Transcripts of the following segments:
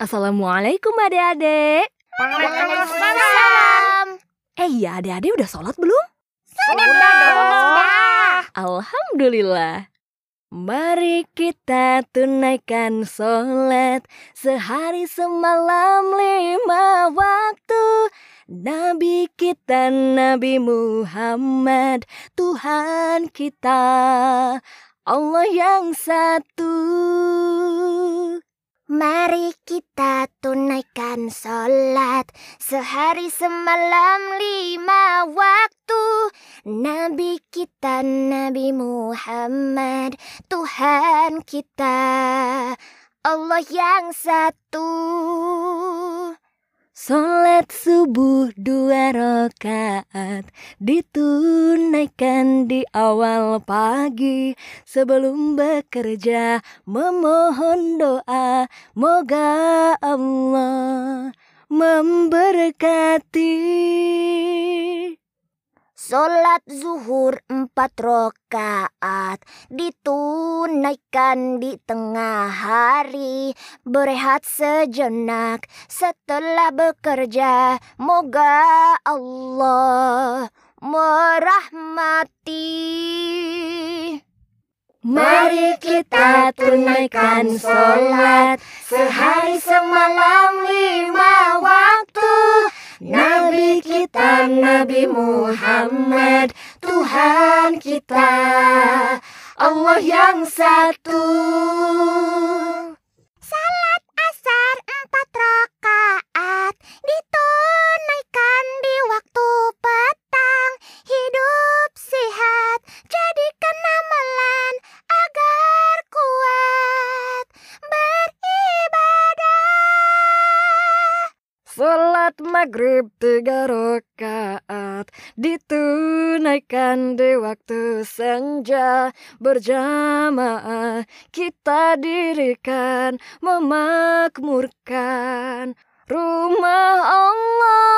Assalamualaikum adik-adik. Waalaikumsalam. Eh iya adik-adik udah sholat belum? Sudah Alhamdulillah. Mari kita tunaikan sholat sehari semalam lima waktu. Nabi kita Nabi Muhammad Tuhan kita Allah yang satu Mari kita tunaikan sholat Sehari semalam lima waktu Nabi kita Nabi Muhammad Tuhan kita Allah yang satu Solat subuh dua rakaat ditunaikan di awal pagi sebelum bekerja memohon doa moga Allah memberkati. Solat zuhur empat rokaat Ditunaikan di tengah hari Berehat sejenak setelah bekerja Moga Allah merahmati Mari kita tunaikan solat Sehari semalam lima waktu Nabi kita Nabi Muhammad Tuhan kita Allah yang satu Salat maghrib tiga rakaat Ditunaikan di waktu senja Berjamaah kita dirikan Memakmurkan rumah Allah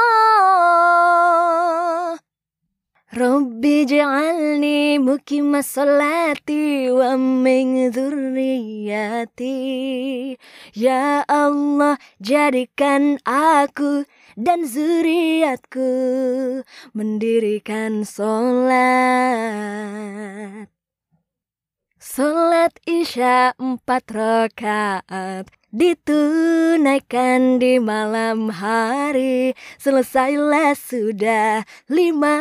ij'alni muqima salati wa min Ya Allah jadikan aku dan zuriatku mendirikan solat Salat Isya empat rakaat ditunaikan di malam hari Selesailah sudah lima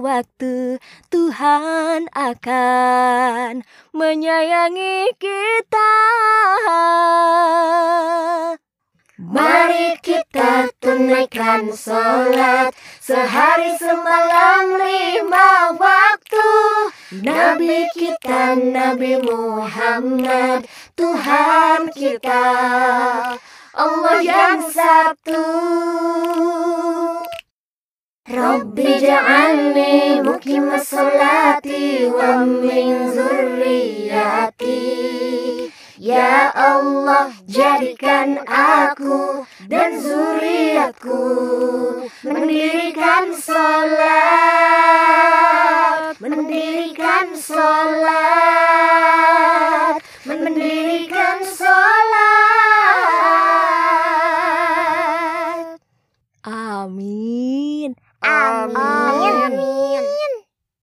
waktu Tuhan akan menyayangi kita Mari kita tunaikan sholat Sehari semalam lima waktu Nabi kita Nabi Muhammad Tuhan kita Allah yang satu Rabbi ja'alni mukim salati wa min zurriyati Ya Allah jadikan aku dan zuriatku Mendirikan salat, Mendirikan salat.